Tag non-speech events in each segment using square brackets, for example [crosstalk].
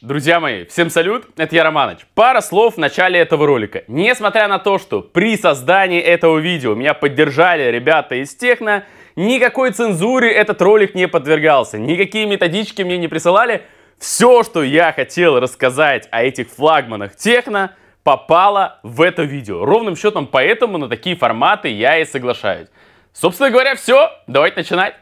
Друзья мои, всем салют, это я Романыч. Пара слов в начале этого ролика. Несмотря на то, что при создании этого видео меня поддержали ребята из Техно, никакой цензуре этот ролик не подвергался, никакие методички мне не присылали. Все, что я хотел рассказать о этих флагманах Техно, попало в это видео. Ровным счетом поэтому на такие форматы я и соглашаюсь. Собственно говоря, все, давайте начинать.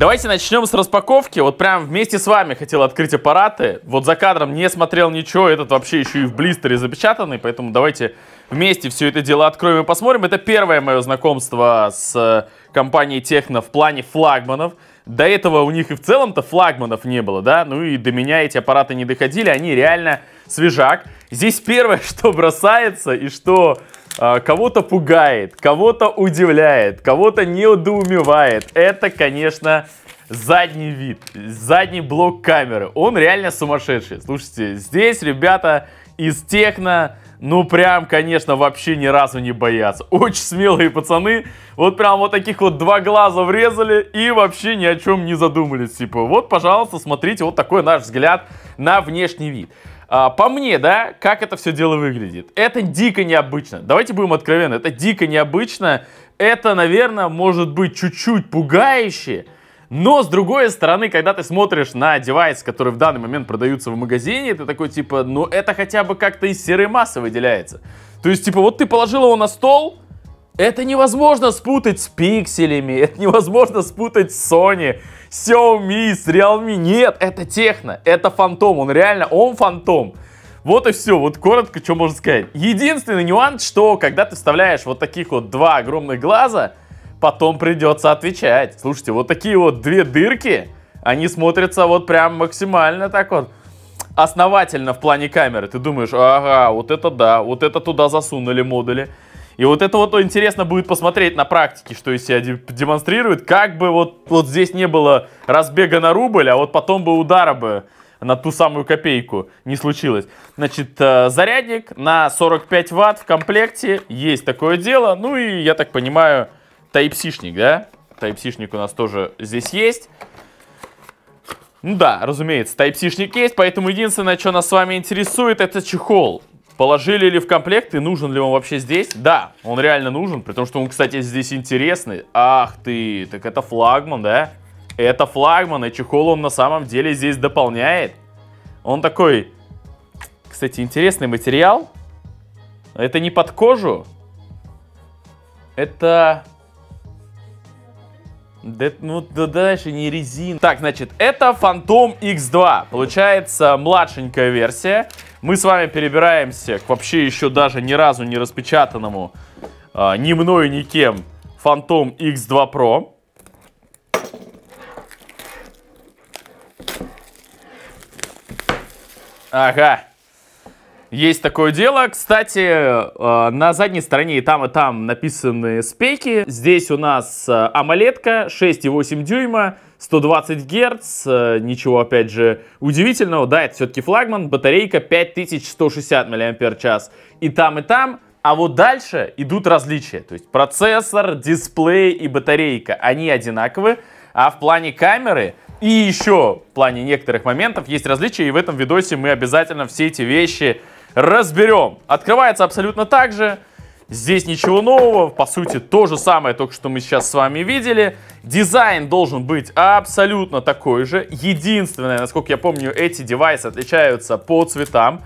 Давайте начнем с распаковки. Вот прям вместе с вами хотел открыть аппараты. Вот за кадром не смотрел ничего. Этот вообще еще и в блистере запечатанный. Поэтому давайте вместе все это дело откроем и посмотрим. Это первое мое знакомство с э, компанией Техно в плане флагманов. До этого у них и в целом-то флагманов не было, да? Ну и до меня эти аппараты не доходили. Они реально свежак. Здесь первое, [laughs] что бросается и что э, кого-то пугает, кого-то удивляет, кого-то неудоумевает, это, конечно, задний вид, задний блок камеры. Он реально сумасшедший. Слушайте, здесь ребята из техно, ну прям, конечно, вообще ни разу не боятся. [laughs] Очень смелые пацаны. Вот прям вот таких вот два глаза врезали и вообще ни о чем не задумались. Типа, вот, пожалуйста, смотрите, вот такой наш взгляд на внешний вид. А, по мне, да, как это все дело выглядит. Это дико необычно. Давайте будем откровенны, это дико необычно. Это, наверное, может быть чуть-чуть пугающе. Но, с другой стороны, когда ты смотришь на девайс, который в данный момент продаются в магазине, ты такой, типа, ну это хотя бы как-то из серой массы выделяется. То есть, типа, вот ты положил его на стол, это невозможно спутать с пикселями, это невозможно спутать с Sony, Xiaomi, с Realme. Нет, это техно, это фантом, он реально, он фантом. Вот и все, вот коротко, что можно сказать. Единственный нюанс, что когда ты вставляешь вот таких вот два огромных глаза, потом придется отвечать. Слушайте, вот такие вот две дырки, они смотрятся вот прям максимально так вот основательно в плане камеры. Ты думаешь, ага, вот это да, вот это туда засунули модули. И вот это вот интересно будет посмотреть на практике, что из себя демонстрирует. Как бы вот, вот здесь не было разбега на рубль, а вот потом бы удара бы на ту самую копейку не случилось. Значит, э, зарядник на 45 ватт в комплекте, есть такое дело. Ну и, я так понимаю, type да? type у нас тоже здесь есть. Ну да, разумеется, type есть, поэтому единственное, что нас с вами интересует, это чехол. Положили ли в комплект и нужен ли он вообще здесь? Да, он реально нужен, при том, что он, кстати, здесь интересный. Ах ты, так это флагман, да? Это флагман, и чехол он на самом деле здесь дополняет. Он такой, кстати, интересный материал. Это не под кожу. Это... Да, ну, да дальше не резин. Так, значит, это Phantom X2. Получается, младшенькая версия. Мы с вами перебираемся к вообще еще даже ни разу не распечатанному э, ни мною, ни кем Phantom X2 Pro. Ага, есть такое дело. Кстати, э, на задней стороне и там, и там написаны спеки. Здесь у нас э, амолетка 6,8 дюйма, 120 Гц. Э, ничего, опять же, удивительного. Да, это все-таки флагман. Батарейка 5160 мАч. И там, и там. А вот дальше идут различия. То есть процессор, дисплей и батарейка. Они одинаковы. А в плане камеры и еще в плане некоторых моментов есть различия, и в этом видосе мы обязательно все эти вещи разберем. Открывается абсолютно так же. Здесь ничего нового, по сути то же самое, только что мы сейчас с вами видели. Дизайн должен быть абсолютно такой же. Единственное, насколько я помню, эти девайсы отличаются по цветам.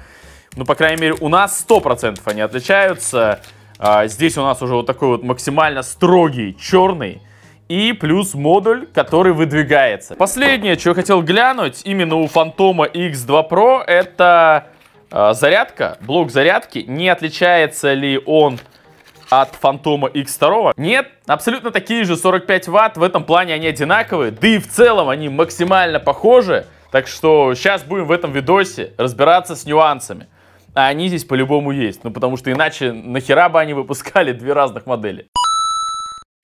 Ну, по крайней мере, у нас 100% они отличаются. А, здесь у нас уже вот такой вот максимально строгий черный. И плюс модуль, который выдвигается. Последнее, что я хотел глянуть именно у Фантома X2 Pro, это а, зарядка, блок зарядки, не отличается ли он от Фантома X2. Нет, абсолютно такие же 45 ватт, в этом плане они одинаковые, да и в целом они максимально похожи. Так что сейчас будем в этом видосе разбираться с нюансами. А они здесь по-любому есть, ну потому что иначе нахера бы они выпускали две разных модели.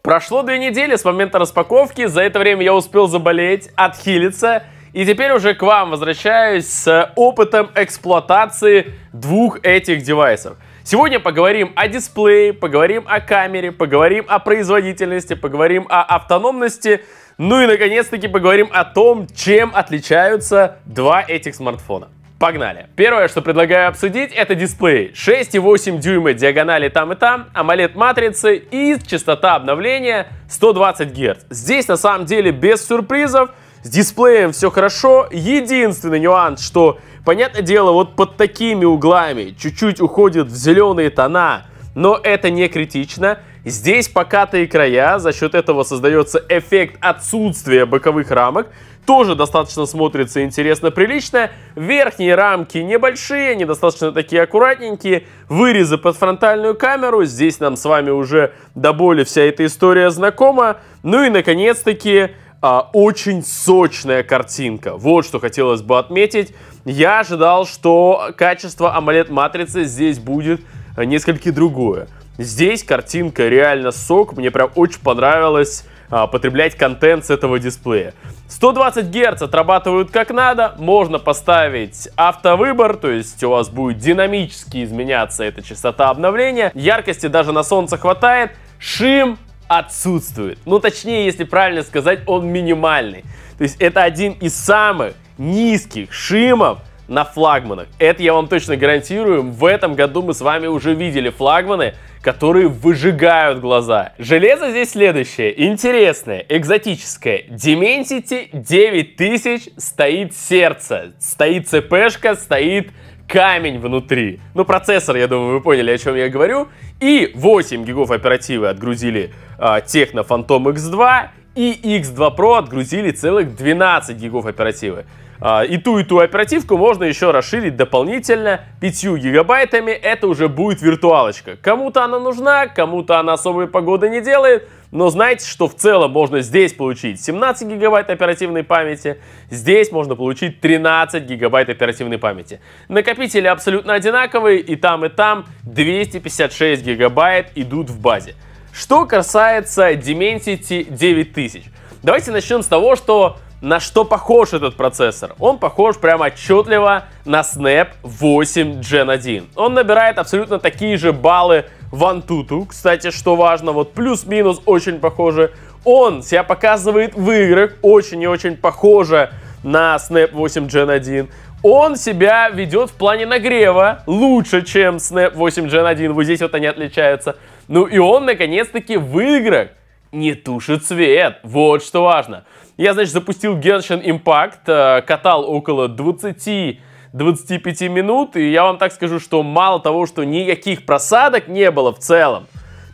Прошло две недели с момента распаковки, за это время я успел заболеть, отхилиться и теперь уже к вам возвращаюсь с опытом эксплуатации двух этих девайсов. Сегодня поговорим о дисплее, поговорим о камере, поговорим о производительности, поговорим о автономности, ну и наконец-таки поговорим о том, чем отличаются два этих смартфона. Погнали! Первое, что предлагаю обсудить, это дисплей. 6,8 дюйма диагонали там и там, AMOLED матрицы и частота обновления 120 Гц. Здесь на самом деле без сюрпризов, с дисплеем все хорошо. Единственный нюанс, что, понятное дело, вот под такими углами чуть-чуть уходят в зеленые тона, но это не критично. Здесь покатые края, за счет этого создается эффект отсутствия боковых рамок. Тоже достаточно смотрится интересно, прилично. Верхние рамки небольшие, они достаточно такие аккуратненькие. Вырезы под фронтальную камеру, здесь нам с вами уже до боли вся эта история знакома. Ну и, наконец-таки, а, очень сочная картинка. Вот что хотелось бы отметить. Я ожидал, что качество AMOLED-матрицы здесь будет э, несколько другое. Здесь картинка реально сок, мне прям очень понравилось а, потреблять контент с этого дисплея. 120 Гц отрабатывают как надо, можно поставить автовыбор, то есть у вас будет динамически изменяться эта частота обновления. Яркости даже на солнце хватает. Шим отсутствует. Ну, точнее, если правильно сказать, он минимальный. То есть это один из самых низких шимов на флагманах. Это я вам точно гарантирую. В этом году мы с вами уже видели флагманы, которые выжигают глаза. Железо здесь следующее. Интересное, экзотическое. Dimensity 9000 стоит сердце. Стоит ЦПшка, стоит камень внутри. Ну, процессор, я думаю, вы поняли, о чем я говорю. И 8 гигов оперативы отгрузили э, а, Tecno Phantom X2, и X2 Pro отгрузили целых 12 гигов оперативы. А, и ту, и ту оперативку можно еще расширить дополнительно 5 гигабайтами. Это уже будет виртуалочка. Кому-то она нужна, кому-то она особой погоды не делает. Но знаете, что в целом можно здесь получить 17 гигабайт оперативной памяти, здесь можно получить 13 гигабайт оперативной памяти. Накопители абсолютно одинаковые, и там, и там 256 гигабайт идут в базе. Что касается Dimensity 9000. Давайте начнем с того, что на что похож этот процессор? Он похож прямо отчетливо на Snap 8 Gen 1. Он набирает абсолютно такие же баллы в Antutu, кстати, что важно, вот плюс-минус очень похоже. Он себя показывает в играх очень и очень похоже на Snap 8 Gen 1. Он себя ведет в плане нагрева лучше, чем Snap 8 Gen 1. Вот здесь вот они отличаются. Ну и он, наконец-таки, в играх не тушит свет. Вот что важно. Я, значит, запустил Genshin Impact, э, катал около 20 25 минут, и я вам так скажу, что мало того, что никаких просадок не было в целом,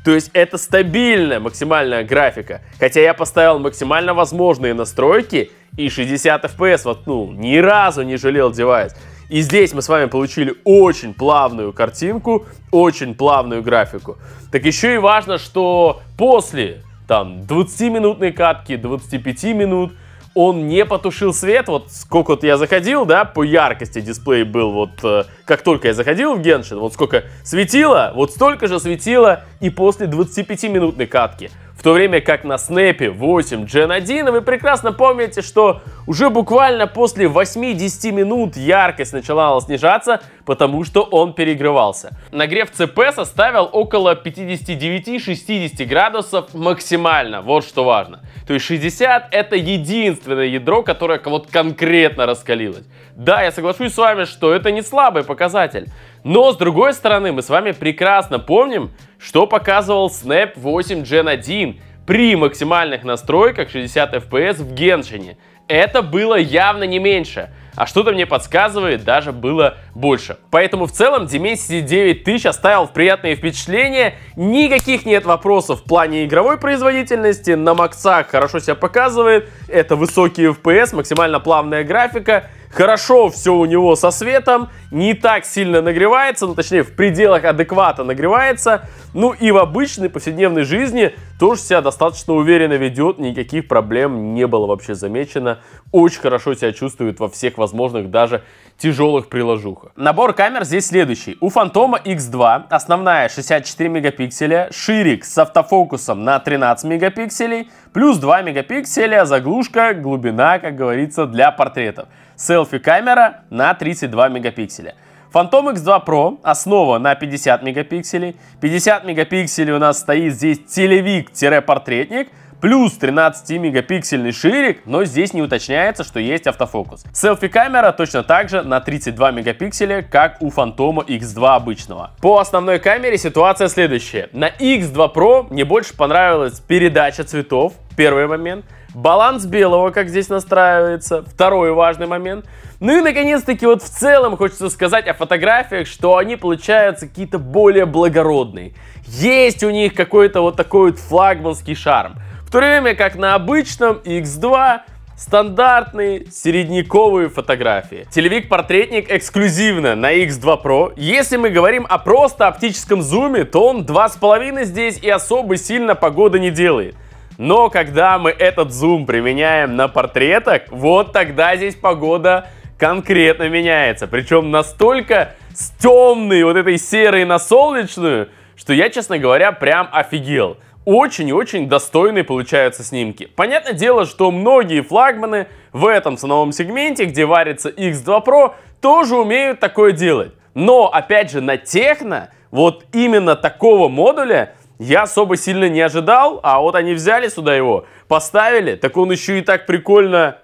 то есть это стабильная максимальная графика. Хотя я поставил максимально возможные настройки и 60 FPS воткнул. Ни разу не жалел девайс. И здесь мы с вами получили очень плавную картинку, очень плавную графику. Так еще и важно, что после там 20-минутные катки, 25 минут. Он не потушил свет, вот сколько вот я заходил, да, по яркости дисплей был, вот э, как только я заходил в Геншин, вот сколько светило, вот столько же светило и после 25-минутной катки то время как на Snap 8 Gen 1 вы прекрасно помните, что уже буквально после 8-10 минут яркость начала снижаться, потому что он перегревался. Нагрев ЦП составил около 59-60 градусов максимально, вот что важно. То есть 60 это единственное ядро, которое вот конкретно раскалилось. Да, я соглашусь с вами, что это не слабый показатель. Но, с другой стороны, мы с вами прекрасно помним, что показывал Snap 8 Gen 1 при максимальных настройках 60 FPS в Геншине. Это было явно не меньше, а что-то мне подсказывает, даже было больше. Поэтому в целом Dimensity 9000 оставил приятные впечатления, никаких нет вопросов в плане игровой производительности, на максах хорошо себя показывает, это высокие FPS, максимально плавная графика, Хорошо все у него со светом, не так сильно нагревается, ну точнее в пределах адеквата нагревается. Ну и в обычной повседневной жизни тоже себя достаточно уверенно ведет, никаких проблем не было вообще замечено. Очень хорошо себя чувствует во всех возможных даже тяжелых приложухах. Набор камер здесь следующий. У Фантома X2 основная 64 мегапикселя, ширик с автофокусом на 13 мегапикселей, плюс 2 мегапикселя, заглушка, глубина, как говорится, для портретов селфи-камера на 32 мегапикселя. Phantom X2 Pro, основа на 50 мегапикселей. 50 мегапикселей у нас стоит здесь телевик-портретник, плюс 13-мегапиксельный ширик, но здесь не уточняется, что есть автофокус. Селфи-камера точно так же на 32 мегапикселя, как у Фантома X2 обычного. По основной камере ситуация следующая. На X2 Pro мне больше понравилась передача цветов, первый момент баланс белого, как здесь настраивается, второй важный момент. Ну и, наконец-таки, вот в целом хочется сказать о фотографиях, что они получаются какие-то более благородные. Есть у них какой-то вот такой вот флагманский шарм. В то время как на обычном X2 стандартные середняковые фотографии. Телевик-портретник эксклюзивно на X2 Pro. Если мы говорим о просто оптическом зуме, то он 2,5 здесь и особо сильно погода не делает. Но когда мы этот зум применяем на портретах, вот тогда здесь погода конкретно меняется. Причем настолько с темной вот этой серой на солнечную, что я, честно говоря, прям офигел. Очень очень достойные получаются снимки. Понятное дело, что многие флагманы в этом ценовом сегменте, где варится X2 Pro, тоже умеют такое делать. Но, опять же, на техно вот именно такого модуля я особо сильно не ожидал, а вот они взяли сюда его, поставили, так он еще и так прикольно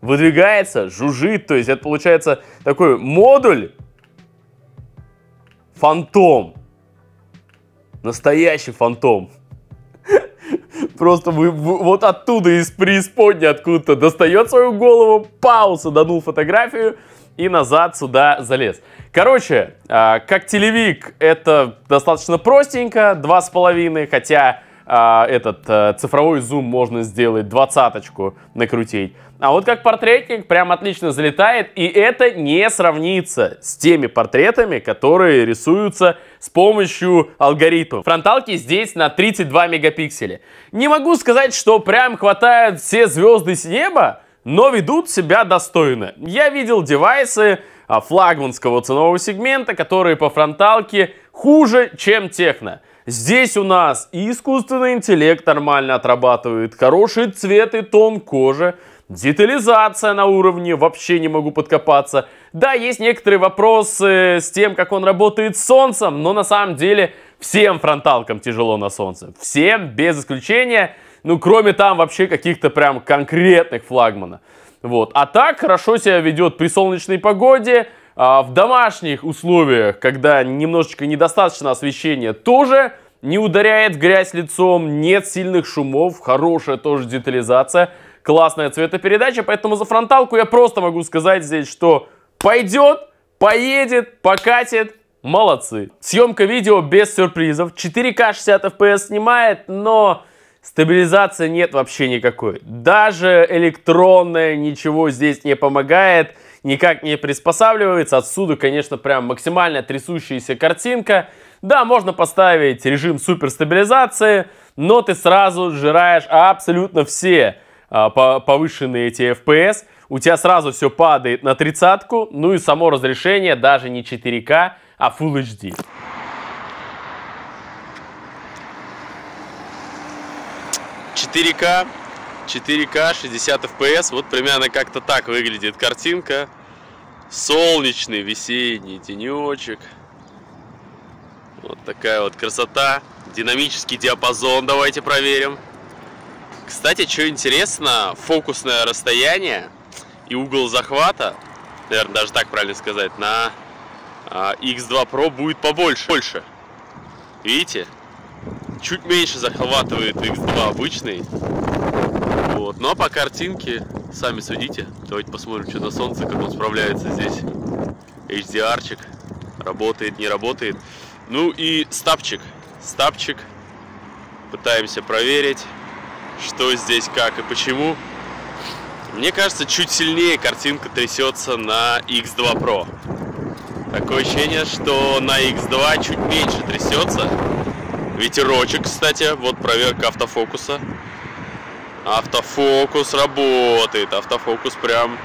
выдвигается, жужжит, то есть это получается такой модуль фантом. Настоящий фантом. [laughs] Просто вы, вот оттуда, из преисподней откуда-то достает свою голову, пауза, саданул фотографию, и назад сюда залез. Короче, а, как телевик это достаточно простенько, два с половиной, хотя а, этот э, цифровой зум можно сделать, двадцаточку накрутить. А вот как портретник прям отлично залетает, и это не сравнится с теми портретами, которые рисуются с помощью алгоритмов. Фронталки здесь на 32 мегапикселя. Не могу сказать, что прям хватает все звезды с неба, но ведут себя достойно. Я видел девайсы а, флагманского ценового сегмента, которые по фронталке хуже, чем техно. Здесь у нас и искусственный интеллект нормально отрабатывает, хороший цвет и тон кожи, детализация на уровне, вообще не могу подкопаться. Да, есть некоторые вопросы с тем, как он работает с солнцем, но на самом деле всем фронталкам тяжело на солнце. Всем без исключения. Ну, кроме там вообще каких-то прям конкретных флагмана. Вот. А так хорошо себя ведет при солнечной погоде, а в домашних условиях, когда немножечко недостаточно освещения, тоже не ударяет в грязь лицом, нет сильных шумов, хорошая тоже детализация, классная цветопередача, поэтому за фронталку я просто могу сказать здесь, что пойдет, поедет, покатит, молодцы. Съемка видео без сюрпризов, 4К 60 FPS снимает, но Стабилизации нет вообще никакой. Даже электронная ничего здесь не помогает, никак не приспосабливается. Отсюда, конечно, прям максимально трясущаяся картинка. Да, можно поставить режим суперстабилизации, но ты сразу сжираешь абсолютно все а, повышенные эти FPS. У тебя сразу все падает на тридцатку, ну и само разрешение даже не 4К, а Full HD. 4К, 4К, 60 FPS. Вот примерно как-то так выглядит картинка. Солнечный весенний денечек. Вот такая вот красота. Динамический диапазон давайте проверим. Кстати, что интересно, фокусное расстояние и угол захвата, наверное, даже так правильно сказать, на X2 а, Pro будет побольше. Больше. Видите? чуть меньше захватывает X2 обычный. Вот. Но ну, а по картинке сами судите. Давайте посмотрим, что на солнце, как он справляется здесь. HDR-чик. Работает, не работает. Ну и стапчик. Стапчик. Пытаемся проверить, что здесь как и почему. Мне кажется, чуть сильнее картинка трясется на X2 Pro. Такое ощущение, что на X2 чуть меньше трясется. Ветерочек, кстати. Вот проверка автофокуса. Автофокус работает. Автофокус прям,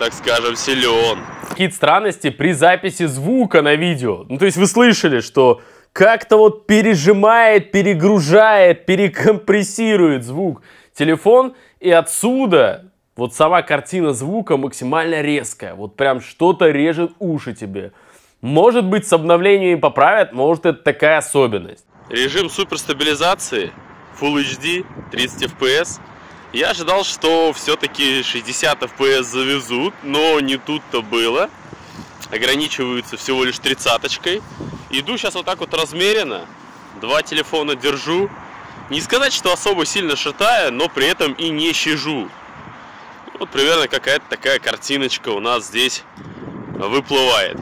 так скажем, силен. Какие-то странности при записи звука на видео. Ну, то есть вы слышали, что как-то вот пережимает, перегружает, перекомпрессирует звук телефон. И отсюда вот сама картина звука максимально резкая. Вот прям что-то режет уши тебе. Может быть, с обновлением поправят, может, это такая особенность режим суперстабилизации Full HD 30 FPS. Я ожидал, что все-таки 60 FPS завезут, но не тут-то было. Ограничиваются всего лишь тридцаточкой. Иду сейчас вот так вот размеренно. Два телефона держу. Не сказать, что особо сильно шатая, но при этом и не щежу. Вот примерно какая-то такая картиночка у нас здесь выплывает.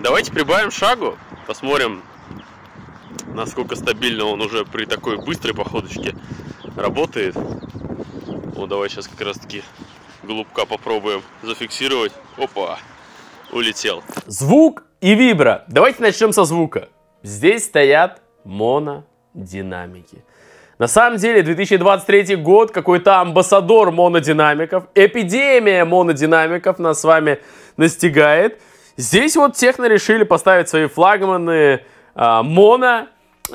Давайте прибавим шагу, посмотрим, насколько стабильно он уже при такой быстрой походочке работает. Вот давай сейчас как раз таки голубка попробуем зафиксировать. Опа, улетел. Звук и вибра. Давайте начнем со звука. Здесь стоят монодинамики. На самом деле 2023 год какой-то амбассадор монодинамиков, эпидемия монодинамиков нас с вами настигает. Здесь вот техно решили поставить свои флагманы а, моно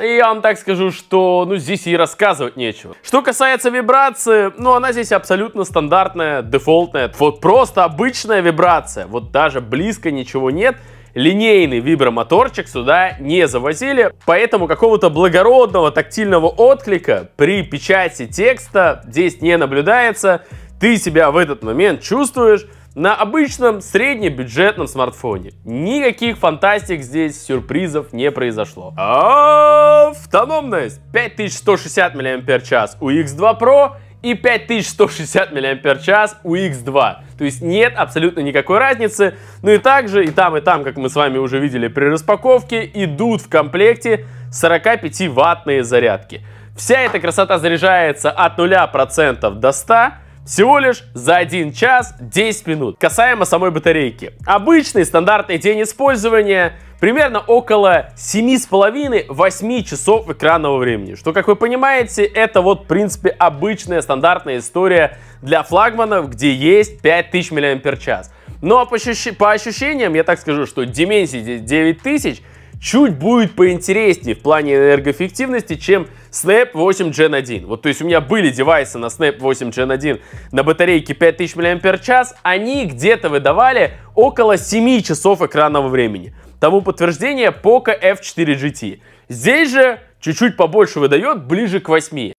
я вам так скажу, что ну, здесь и рассказывать нечего. Что касается вибрации, ну она здесь абсолютно стандартная, дефолтная. Вот просто обычная вибрация. Вот даже близко ничего нет линейный вибромоторчик сюда не завозили, поэтому какого-то благородного тактильного отклика при печати текста здесь не наблюдается. Ты себя в этот момент чувствуешь на обычном среднебюджетном смартфоне. Никаких фантастик здесь, сюрпризов не произошло. А автономность 5160 мАч у X2 Pro и 5160 мАч у X2. То есть нет абсолютно никакой разницы. Ну и также и там, и там, как мы с вами уже видели при распаковке, идут в комплекте 45-ваттные зарядки. Вся эта красота заряжается от 0% до 100%. Всего лишь за 1 час 10 минут. Касаемо самой батарейки. Обычный стандартный день использования примерно около 7,5-8 часов экранного времени. Что, как вы понимаете, это вот, в принципе, обычная стандартная история для флагманов, где есть 5000 мАч. Но по, ощущ... по ощущениям, я так скажу, что Dimensity 9000 чуть будет поинтереснее в плане энергоэффективности, чем Snap 8 Gen 1. Вот, то есть у меня были девайсы на Snap 8 Gen 1 на батарейке 5000 мАч, они где-то выдавали около 7 часов экранного времени. Тому подтверждение Poco F4 GT. Здесь же чуть-чуть побольше выдает, ближе к 8.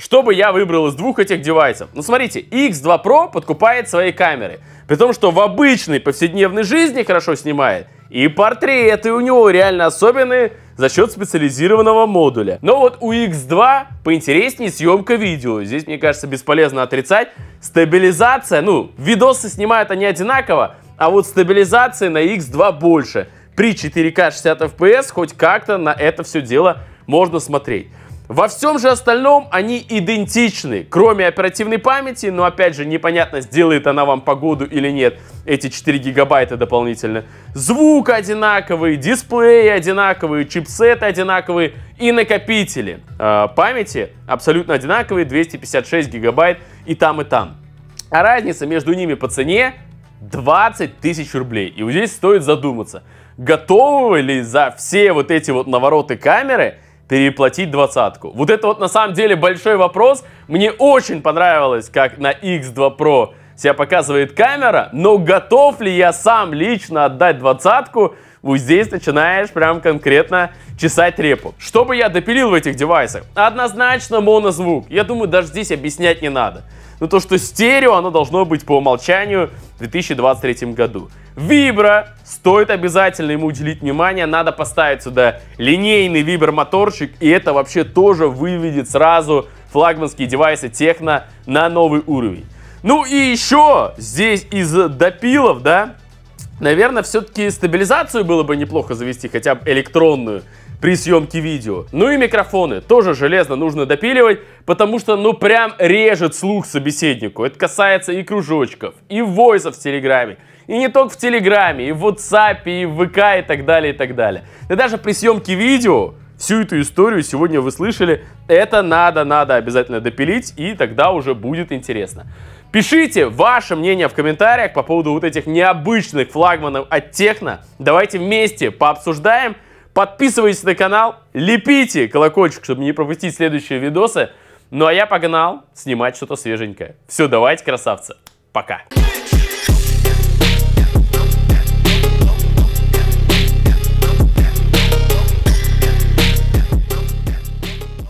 Что бы я выбрал из двух этих девайсов? Ну смотрите, X2 Pro подкупает своей камерой, при том, что в обычной повседневной жизни хорошо снимает, и портреты у него реально особенные за счет специализированного модуля. Но вот у X2 поинтереснее съемка видео. Здесь, мне кажется, бесполезно отрицать. Стабилизация, ну, видосы снимают они одинаково, а вот стабилизации на X2 больше. При 4К 60 FPS хоть как-то на это все дело можно смотреть. Во всем же остальном они идентичны, кроме оперативной памяти, но опять же непонятно, сделает она вам погоду или нет, эти 4 гигабайта дополнительно. Звук одинаковый, дисплеи одинаковые, чипсеты одинаковые и накопители э, памяти абсолютно одинаковые, 256 гигабайт и там и там. А разница между ними по цене 20 тысяч рублей. И вот здесь стоит задуматься, готовы ли за все вот эти вот навороты камеры – переплатить двадцатку? Вот это вот на самом деле большой вопрос. Мне очень понравилось, как на X2 Pro себя показывает камера, но готов ли я сам лично отдать двадцатку? Вот здесь начинаешь прям конкретно чесать репу. Что бы я допилил в этих девайсах? Однозначно монозвук. Я думаю, даже здесь объяснять не надо но то, что стерео, оно должно быть по умолчанию в 2023 году. Вибра стоит обязательно ему уделить внимание, надо поставить сюда линейный вибромоторчик, и это вообще тоже выведет сразу флагманские девайсы Техно на новый уровень. Ну и еще здесь из допилов, да, наверное, все-таки стабилизацию было бы неплохо завести, хотя бы электронную при съемке видео. Ну и микрофоны тоже железно нужно допиливать, потому что ну прям режет слух собеседнику. Это касается и кружочков, и войсов в Телеграме, и не только в Телеграме, и в WhatsApp, и в ВК, и так далее, и так далее. Да даже при съемке видео всю эту историю сегодня вы слышали. Это надо, надо обязательно допилить, и тогда уже будет интересно. Пишите ваше мнение в комментариях по поводу вот этих необычных флагманов от Техно. Давайте вместе пообсуждаем – Подписывайтесь на канал, лепите колокольчик, чтобы не пропустить следующие видосы. Ну а я погнал снимать что-то свеженькое. Все, давайте, красавцы. Пока.